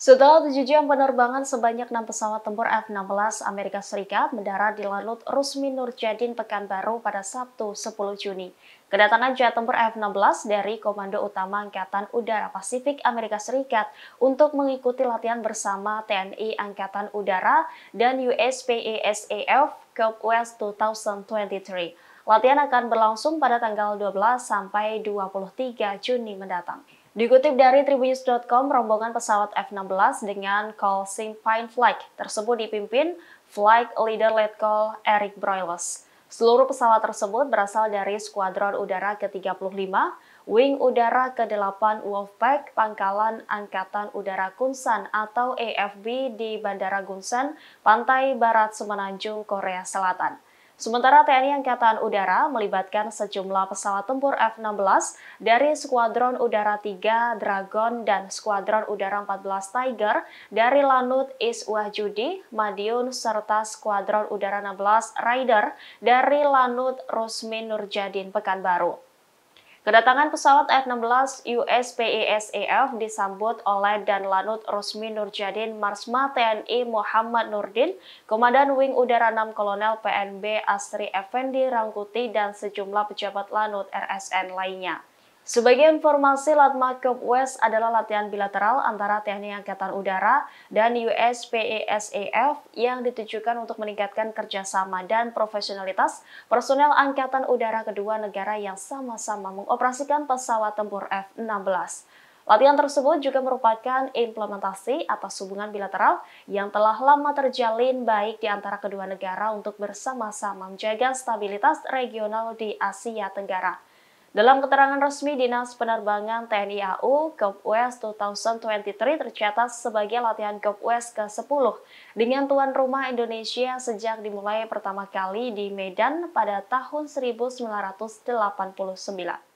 Setelah tujuh jam penerbangan, sebanyak enam pesawat tempur F-16 Amerika Serikat mendarat di Lanut Rusmi Nurjadin Pekanbaru pada Sabtu 10 Juni. Kedatangan jet tempur F-16 dari Komando Utama Angkatan Udara Pasifik Amerika Serikat untuk mengikuti latihan bersama TNI Angkatan Udara dan USPASAF e West 2023. Latihan akan berlangsung pada tanggal 12 sampai 23 Juni mendatang. Dikutip dari Tribunews.com, rombongan pesawat F-16 dengan call Pine Flight tersebut dipimpin Flight Leader Letkol Eric Broyles. Seluruh pesawat tersebut berasal dari Skuadron Udara ke-35, Wing Udara ke-8 Wolfpack Pangkalan Angkatan Udara Kunsan atau AFB di Bandara Gunsan, Pantai Barat Semenanjung, Korea Selatan. Sementara TNI Angkatan Udara melibatkan sejumlah pesawat tempur F-16 dari Skuadron Udara 3 Dragon dan Skuadron Udara 14 Tiger dari Lanut Is Wahjudi, Madiun, serta Skuadron Udara 16 Rider dari Lanut Rusmin Nurjadin Pekanbaru. Kedatangan pesawat F-16 USPESAF disambut oleh dan Lanut Rosmi Nurjadin Marsma TNI Muhammad Nurdin, Komandan Wing Udara 6 Kolonel PNB Astri Effendi Rangkuti, dan sejumlah pejabat Lanut RSN lainnya. Sebagai informasi, Latma Cup West adalah latihan bilateral antara TNI Angkatan Udara dan USPASAF e e yang ditujukan untuk meningkatkan kerjasama dan profesionalitas personel Angkatan Udara kedua negara yang sama-sama mengoperasikan pesawat tempur F-16. Latihan tersebut juga merupakan implementasi atas hubungan bilateral yang telah lama terjalin baik di antara kedua negara untuk bersama-sama menjaga stabilitas regional di Asia Tenggara. Dalam keterangan resmi Dinas Penerbangan TNI AU, Cup West 2023 tercatat sebagai latihan Cup West ke-10 dengan tuan rumah Indonesia sejak dimulai pertama kali di Medan pada tahun 1989.